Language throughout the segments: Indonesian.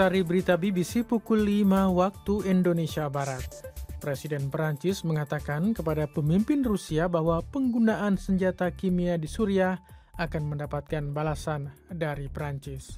Sari berita BBC pukul 5 waktu Indonesia Barat. Presiden Perancis mengatakan kepada pemimpin Rusia bahwa penggunaan senjata kimia di Suriah akan mendapatkan balasan dari Perancis.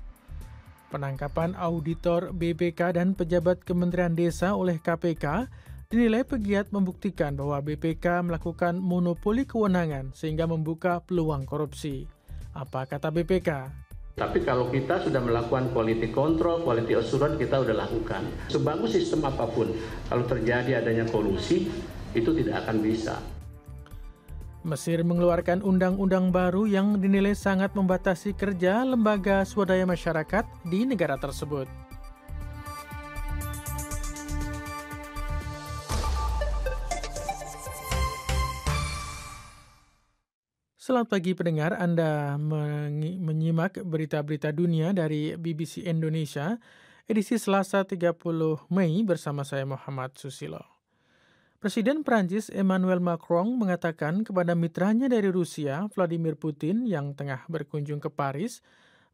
Penangkapan auditor BPK dan pejabat Kementerian Desa oleh KPK dinilai pegiat membuktikan bahwa BPK melakukan monopoli kewenangan sehingga membuka peluang korupsi. Apa kata BPK? Tapi kalau kita sudah melakukan quality control, quality assurance kita sudah lakukan. Sebagus sistem apapun, kalau terjadi adanya kolusi, itu tidak akan bisa. Mesir mengeluarkan undang-undang baru yang dinilai sangat membatasi kerja lembaga swadaya masyarakat di negara tersebut. Selamat pagi pendengar, Anda menyimak berita-berita dunia dari BBC Indonesia, edisi Selasa 30 Mei bersama saya Muhammad Susilo. Presiden Prancis Emmanuel Macron mengatakan kepada mitranya dari Rusia, Vladimir Putin, yang tengah berkunjung ke Paris,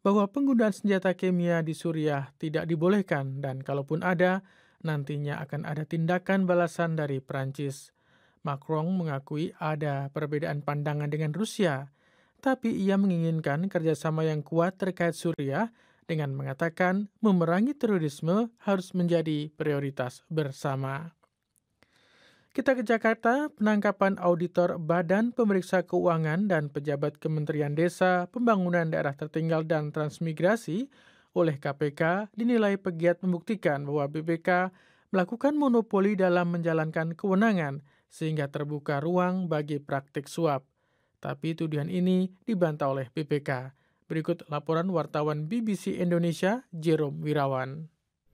bahwa penggunaan senjata kimia di Suriah tidak dibolehkan dan kalaupun ada, nantinya akan ada tindakan balasan dari Prancis. Macron mengakui ada perbedaan pandangan dengan Rusia, tapi ia menginginkan kerjasama yang kuat terkait Suriah dengan mengatakan memerangi terorisme harus menjadi prioritas bersama. Kita ke Jakarta, penangkapan auditor Badan Pemeriksa Keuangan dan pejabat Kementerian Desa, Pembangunan Daerah Tertinggal dan Transmigrasi oleh KPK dinilai pegiat membuktikan bahwa BPK melakukan monopoli dalam menjalankan kewenangan sehingga terbuka ruang bagi praktik suap. Tapi tuduhan ini dibantah oleh PPK. Berikut laporan wartawan BBC Indonesia, Jerome Wirawan.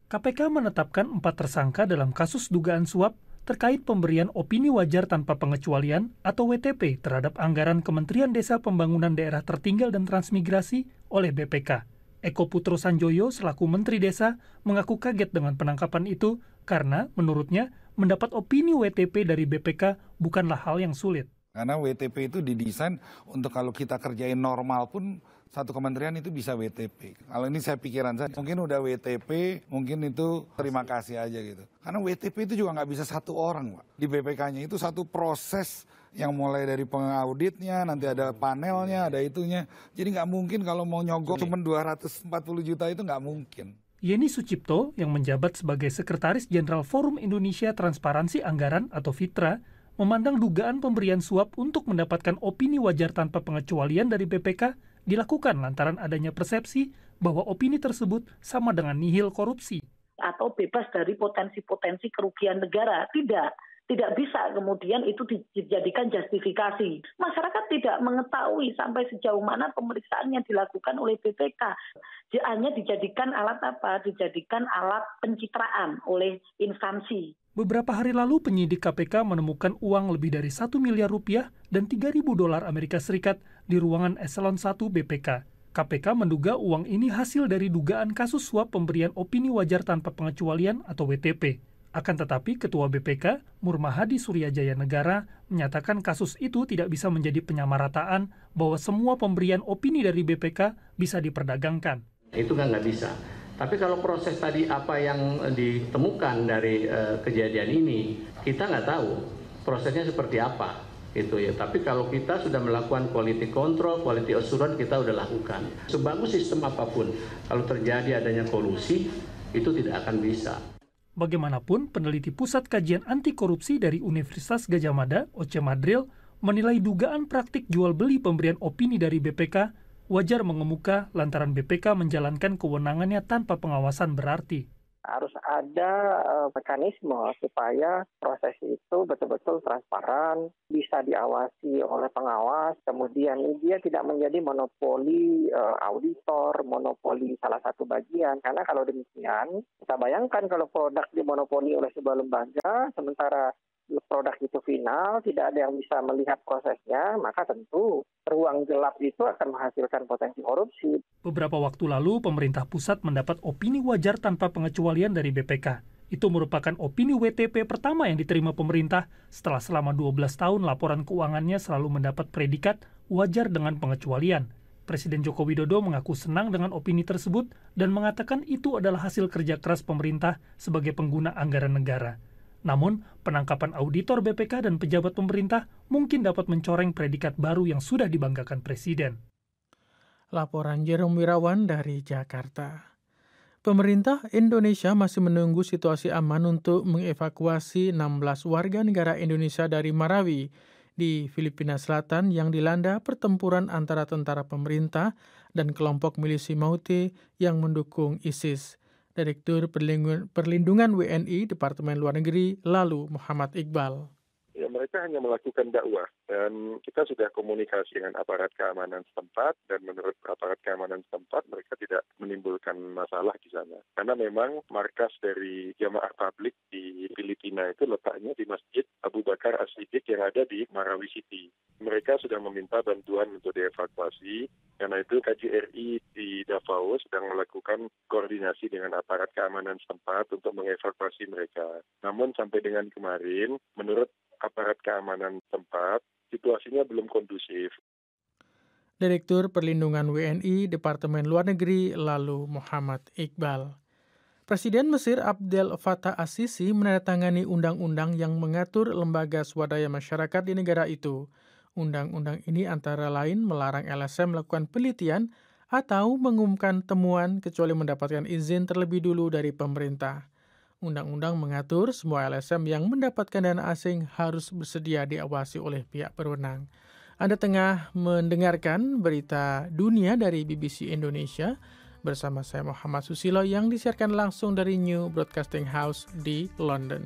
KPK menetapkan empat tersangka dalam kasus dugaan suap terkait pemberian opini wajar tanpa pengecualian atau WTP terhadap anggaran Kementerian Desa Pembangunan Daerah Tertinggal dan Transmigrasi oleh BPK. Eko Putro Sanjoyo selaku Menteri Desa mengaku kaget dengan penangkapan itu karena menurutnya mendapat opini WTP dari BPK bukanlah hal yang sulit. Karena WTP itu didesain untuk kalau kita kerjain normal pun satu kementerian itu bisa WTP. Kalau ini saya pikiran saya, mungkin udah WTP, mungkin itu terima kasih aja gitu. Karena WTP itu juga nggak bisa satu orang, Pak. Di BPK-nya itu satu proses yang mulai dari pengauditnya, nanti ada panelnya, ada itunya. Jadi nggak mungkin kalau mau nyogok cuma 240 juta itu nggak mungkin. Yeni Sucipto yang menjabat sebagai Sekretaris Jenderal Forum Indonesia Transparansi Anggaran atau FITRA memandang dugaan pemberian suap untuk mendapatkan opini wajar tanpa pengecualian dari BPK dilakukan lantaran adanya persepsi bahwa opini tersebut sama dengan nihil korupsi atau bebas dari potensi-potensi kerugian negara. Tidak tidak bisa kemudian itu dijadikan justifikasi. Masyarakat tidak mengetahui sampai sejauh mana pemeriksaan yang dilakukan oleh BPK. Hanya dijadikan alat apa? Dijadikan alat pencitraan oleh instansi. Beberapa hari lalu penyidik KPK menemukan uang lebih dari 1 miliar rupiah dan 3.000 dolar Amerika Serikat di ruangan eselon 1 BPK. KPK menduga uang ini hasil dari dugaan kasus suap pemberian opini wajar tanpa pengecualian atau WTP. Akan tetapi, Ketua BPK, Murmahadi Suryajaya Negara, menyatakan kasus itu tidak bisa menjadi penyamarataan bahwa semua pemberian opini dari BPK bisa diperdagangkan. Itu kan nggak bisa. Tapi kalau proses tadi apa yang eh, ditemukan dari uh, kejadian ini, kita nggak tahu prosesnya seperti apa gitu ya. Tapi kalau kita sudah melakukan quality control, quality assurance kita sudah lakukan. Sebagus sistem apapun, kalau terjadi adanya kolusi, itu tidak akan bisa. Bagaimanapun, peneliti Pusat Kajian Anti Korupsi dari Universitas Gajah Mada, Oce Madril, menilai dugaan praktik jual-beli pemberian opini dari BPK wajar mengemuka lantaran BPK menjalankan kewenangannya tanpa pengawasan berarti harus ada eh, mekanisme supaya proses itu betul-betul transparan, bisa diawasi oleh pengawas, kemudian dia tidak menjadi monopoli eh, auditor, monopoli salah satu bagian. Karena kalau demikian, kita bayangkan kalau produk dimonopoli oleh sebuah lembaga, sementara produk itu final, tidak ada yang bisa melihat prosesnya, maka tentu ruang gelap itu akan menghasilkan potensi korupsi. Beberapa waktu lalu, pemerintah pusat mendapat opini wajar tanpa pengecualian dari BPK. Itu merupakan opini WTP pertama yang diterima pemerintah setelah selama 12 tahun laporan keuangannya selalu mendapat predikat wajar dengan pengecualian. Presiden Joko Widodo mengaku senang dengan opini tersebut dan mengatakan itu adalah hasil kerja keras pemerintah sebagai pengguna anggaran negara. Namun, penangkapan auditor BPK dan pejabat pemerintah mungkin dapat mencoreng predikat baru yang sudah dibanggakan Presiden. Laporan Jerome Wirawan dari Jakarta. Pemerintah Indonesia masih menunggu situasi aman untuk mengevakuasi 16 warga negara Indonesia dari Marawi di Filipina Selatan yang dilanda pertempuran antara tentara pemerintah dan kelompok milisi Mauti yang mendukung ISIS. Direktur Perlindungan WNI Departemen Luar Negeri lalu Muhammad Iqbal ya mereka hanya melakukan dakwah dan kita sudah komunikasi dengan aparat keamanan setempat dan menurut aparat keamanan setempat mereka tidak menimbulkan masalah di sana karena memang markas dari jamaah publik di Filipina itu letaknya di Masjid Abu Bakar As-Siddiq yang ada di Marawi City. Mereka sudah meminta bantuan untuk dievakuasi karena itu KJRI di Davao sedang melakukan koordinasi dengan aparat keamanan setempat untuk mengevakuasi mereka. Namun sampai dengan kemarin, menurut aparat keamanan tempat, situasinya belum kondusif. Direktur Perlindungan WNI Departemen Luar Negeri lalu Muhammad Iqbal. Presiden Mesir Abdel Fattah Asisi menandatangani undang-undang yang mengatur lembaga swadaya masyarakat di negara itu. Undang-undang ini antara lain melarang LSM melakukan penelitian atau mengumumkan temuan kecuali mendapatkan izin terlebih dulu dari pemerintah. Undang-undang mengatur semua LSM yang mendapatkan dana asing harus bersedia diawasi oleh pihak berwenang. Anda tengah mendengarkan berita dunia dari BBC Indonesia bersama saya Muhammad Susilo yang disiarkan langsung dari New Broadcasting House di London.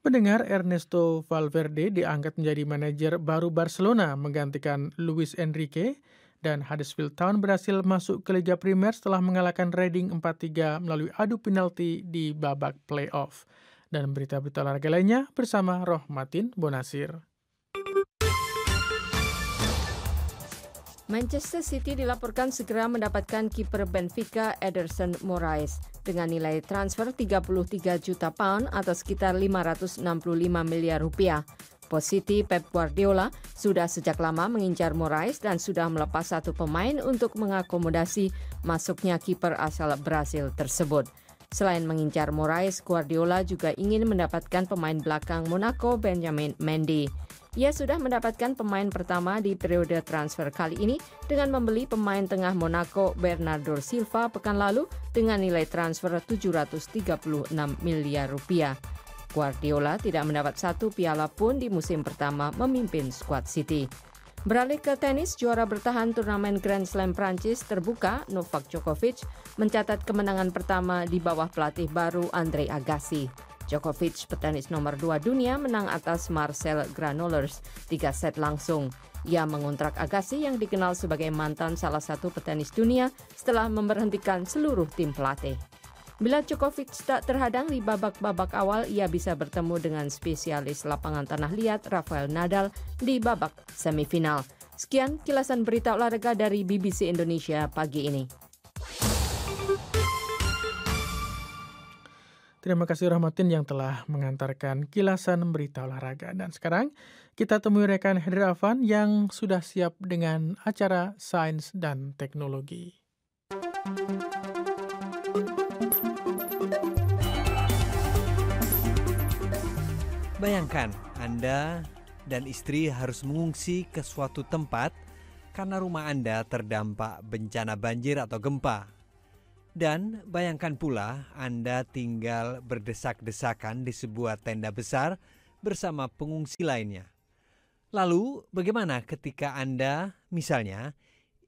Pendengar Ernesto Valverde diangkat menjadi manajer baru Barcelona menggantikan Luis Enrique dan Huddersfield Town berhasil masuk ke Liga Primer setelah mengalahkan Reading 4-3 melalui adu penalti di babak playoff. Dan berita-berita olahraga lainnya bersama Rohmatin Bonasir. Manchester City dilaporkan segera mendapatkan kiper Benfica Ederson Moraes dengan nilai transfer 33 juta pound atau sekitar 565 miliar rupiah. Sport City Pep Guardiola sudah sejak lama mengincar Moraes dan sudah melepas satu pemain untuk mengakomodasi masuknya kiper asal Brasil tersebut. Selain mengincar Moraes, Guardiola juga ingin mendapatkan pemain belakang Monaco Benjamin Mendy. Ia sudah mendapatkan pemain pertama di periode transfer kali ini dengan membeli pemain tengah Monaco Bernardo Silva pekan lalu dengan nilai transfer 736 miliar rupiah. Guardiola tidak mendapat satu piala pun di musim pertama memimpin skuad City. Beralih ke tenis, juara bertahan turnamen Grand Slam Prancis terbuka, Novak Djokovic mencatat kemenangan pertama di bawah pelatih baru Andre Agassi. Djokovic, petenis nomor dua dunia, menang atas Marcel Granollers tiga set langsung. Ia mengontrak Agassi yang dikenal sebagai mantan salah satu petenis dunia setelah memberhentikan seluruh tim pelatih. Bila Djokovic tak terhadang di babak-babak awal, ia bisa bertemu dengan spesialis lapangan tanah liat Rafael Nadal di babak semifinal. Sekian kilasan berita olahraga dari BBC Indonesia pagi ini. Terima kasih Rahmatin yang telah mengantarkan kilasan berita olahraga. Dan sekarang kita temui rekan Afan yang sudah siap dengan acara Sains dan Teknologi. Bayangkan Anda dan istri harus mengungsi ke suatu tempat karena rumah Anda terdampak bencana banjir atau gempa. Dan bayangkan pula Anda tinggal berdesak-desakan di sebuah tenda besar bersama pengungsi lainnya. Lalu, bagaimana ketika Anda, misalnya,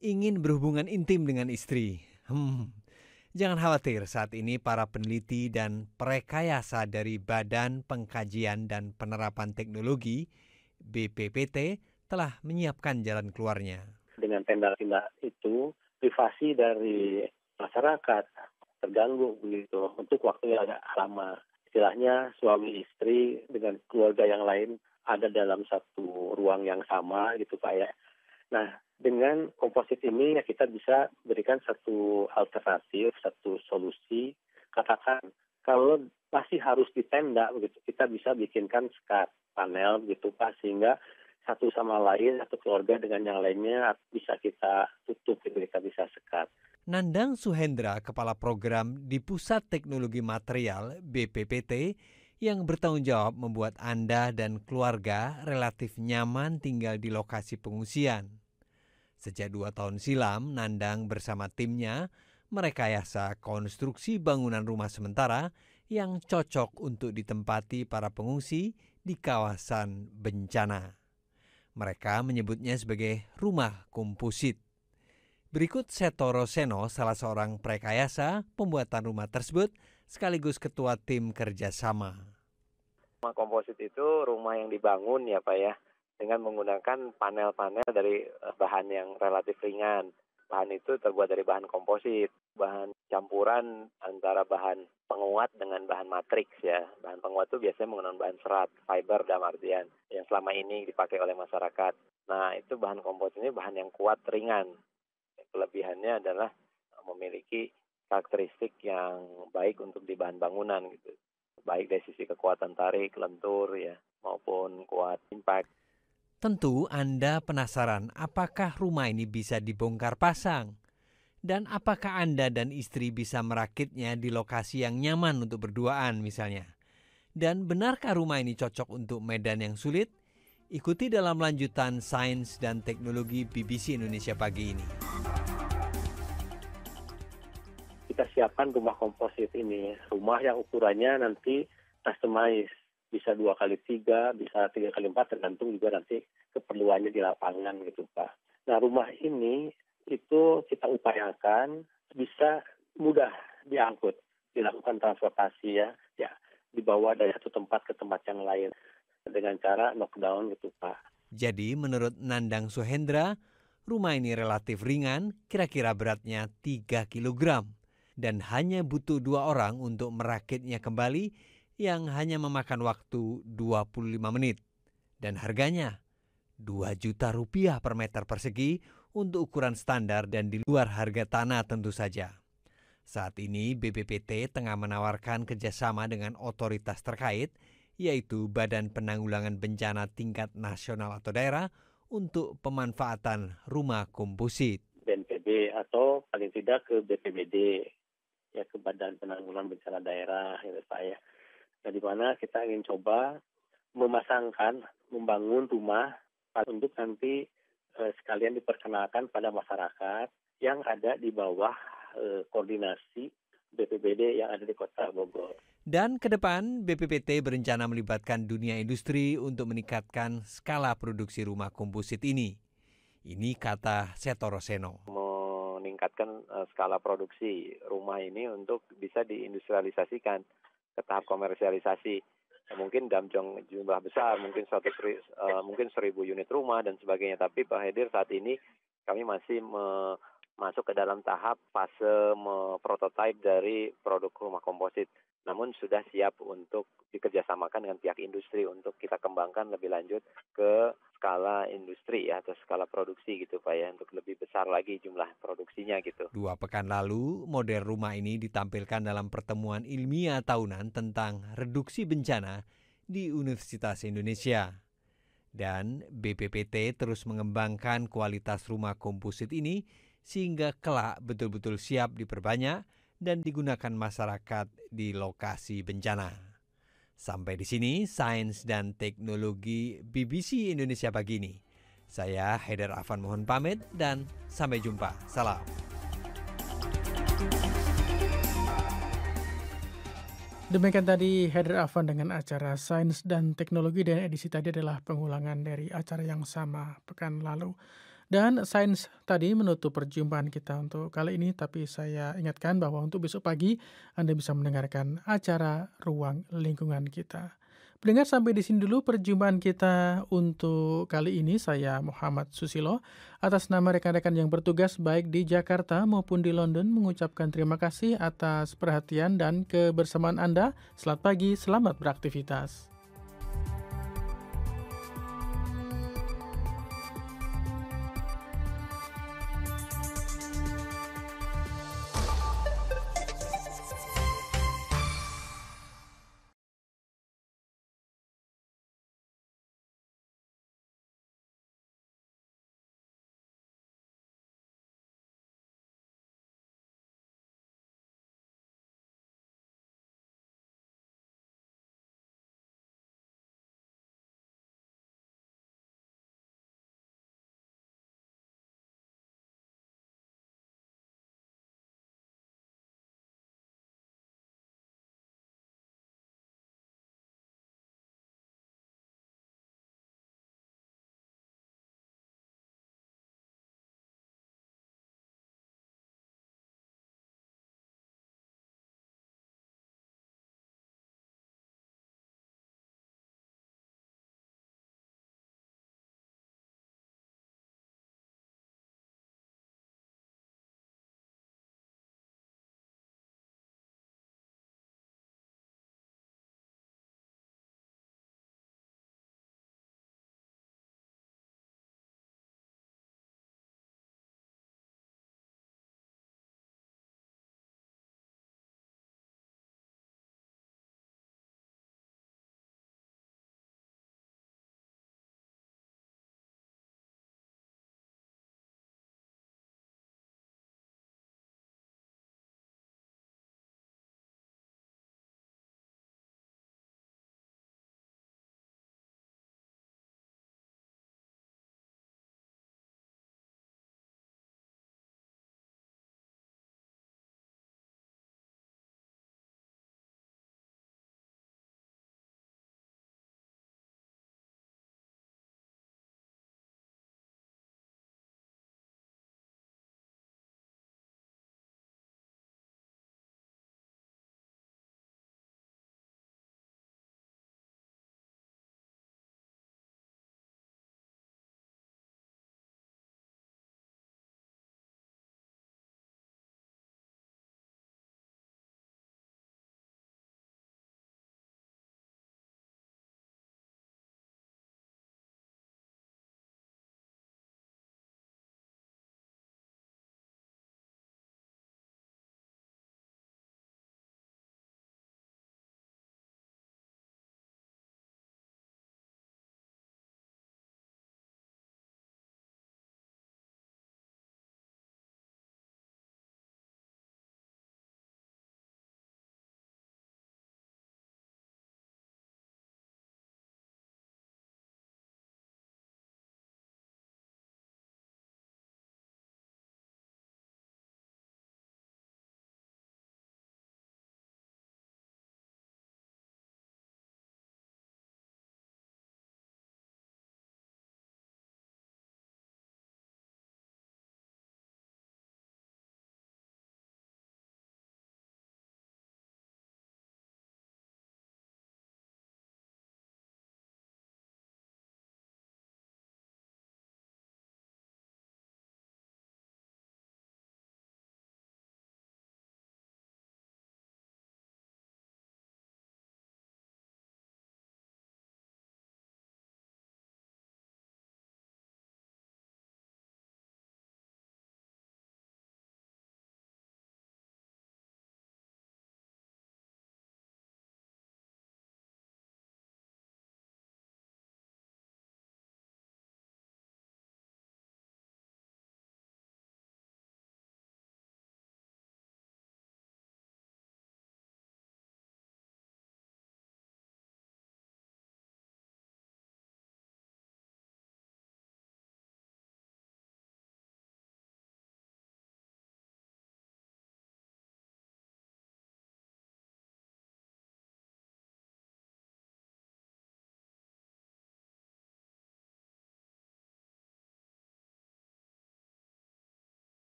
ingin berhubungan intim dengan istri? Hmm, Jangan khawatir, saat ini para peneliti dan perekayasa dari Badan Pengkajian dan Penerapan Teknologi BPPT telah menyiapkan jalan keluarnya. Dengan tenda-tenda itu, privasi dari masyarakat terganggu begitu untuk waktu yang agak lama. Istilahnya suami istri dengan keluarga yang lain ada dalam satu ruang yang sama gitu Pak ya. Nah, dengan komposit ini ya kita bisa berikan satu alternatif, satu solusi. Katakan kalau masih harus di tenda begitu, kita bisa bikinkan skat panel gitu pak sehingga satu sama lain satu keluarga dengan yang lainnya bisa kita tutup gitu, kita bisa sekat. Nandang Suhendra, Kepala Program di Pusat Teknologi Material BPPT, yang bertanggung jawab membuat Anda dan keluarga relatif nyaman tinggal di lokasi pengungsian. Sejak dua tahun silam, Nandang bersama timnya merekayasa konstruksi bangunan rumah sementara yang cocok untuk ditempati para pengungsi di kawasan bencana. Mereka menyebutnya sebagai rumah komposit. Berikut Setoro Seno, salah seorang prekayasa pembuatan rumah tersebut, sekaligus Ketua Tim Kerjasama. Rumah komposit itu rumah yang dibangun ya Pak ya, dengan menggunakan panel-panel dari eh, bahan yang relatif ringan. Bahan itu terbuat dari bahan komposit, bahan campuran antara bahan penguat dengan bahan matriks ya. Bahan penguat itu biasanya menggunakan bahan serat, fiber dan artian yang selama ini dipakai oleh masyarakat. Nah itu bahan komposit ini bahan yang kuat, ringan. Kelebihannya adalah memiliki karakteristik yang baik untuk di bahan bangunan gitu. Baik dari sisi kekuatan tarik, lentur ya, maupun kuat impact. Tentu Anda penasaran apakah rumah ini bisa dibongkar pasang? Dan apakah Anda dan istri bisa merakitnya di lokasi yang nyaman untuk berduaan misalnya? Dan benarkah rumah ini cocok untuk medan yang sulit? Ikuti dalam lanjutan Sains dan Teknologi BBC Indonesia pagi ini kita siapkan rumah komposit ini, rumah yang ukurannya nanti customize, bisa dua kali tiga, bisa tiga kali empat, tergantung juga nanti keperluannya di lapangan gitu pak. Nah rumah ini itu kita upayakan bisa mudah diangkut, dilakukan transportasi ya, ya dibawa dari satu tempat ke tempat yang lain dengan cara knockdown gitu pak. Jadi menurut Nandang Suhendra, rumah ini relatif ringan, kira-kira beratnya 3 kilogram dan hanya butuh dua orang untuk merakitnya kembali yang hanya memakan waktu 25 menit. Dan harganya 2 juta rupiah per meter persegi untuk ukuran standar dan di luar harga tanah tentu saja. Saat ini BPPT tengah menawarkan kerjasama dengan otoritas terkait, yaitu Badan Penanggulangan Bencana Tingkat Nasional atau Daerah untuk pemanfaatan rumah komposit. BNPB atau paling tidak ke BPBD ya ke Badan Penanggulangan Bencana Daerah ya Pak ya. Nah, di mana kita ingin coba memasangkan, membangun rumah untuk nanti eh, sekalian diperkenalkan pada masyarakat yang ada di bawah eh, koordinasi BPBD yang ada di Kota Bogor. Dan ke depan, BPPT berencana melibatkan dunia industri untuk meningkatkan skala produksi rumah komposit ini. Ini kata Setoro Seno meningkatkan uh, skala produksi rumah ini untuk bisa diindustrialisasikan ke tahap komersialisasi mungkin dalam jumlah besar mungkin satu uh, mungkin seribu unit rumah dan sebagainya tapi Pak Hedir saat ini kami masih me masuk ke dalam tahap fase prototipe dari produk rumah komposit namun sudah siap untuk dikerjasamakan dengan pihak industri untuk kita kembangkan lebih lanjut ke skala industri ya atau skala produksi gitu Pak ya untuk lebih besar lagi jumlah produksinya gitu. Dua pekan lalu model rumah ini ditampilkan dalam pertemuan ilmiah tahunan tentang reduksi bencana di Universitas Indonesia. Dan BPPT terus mengembangkan kualitas rumah komposit ini sehingga kelak betul-betul siap diperbanyak dan digunakan masyarakat di lokasi bencana. Sampai di sini Sains dan Teknologi BBC Indonesia pagi ini. Saya Heder Afan mohon pamit dan sampai jumpa. Salam. Demikian tadi Heder Afan dengan acara Sains dan Teknologi dan edisi tadi adalah pengulangan dari acara yang sama pekan lalu. Dan sains tadi menutup perjumpaan kita untuk kali ini, tapi saya ingatkan bahwa untuk besok pagi Anda bisa mendengarkan acara Ruang Lingkungan kita. Pendengar sampai di sini dulu perjumpaan kita untuk kali ini saya Muhammad Susilo atas nama rekan-rekan yang bertugas baik di Jakarta maupun di London mengucapkan terima kasih atas perhatian dan kebersamaan Anda. Selamat pagi, selamat beraktivitas.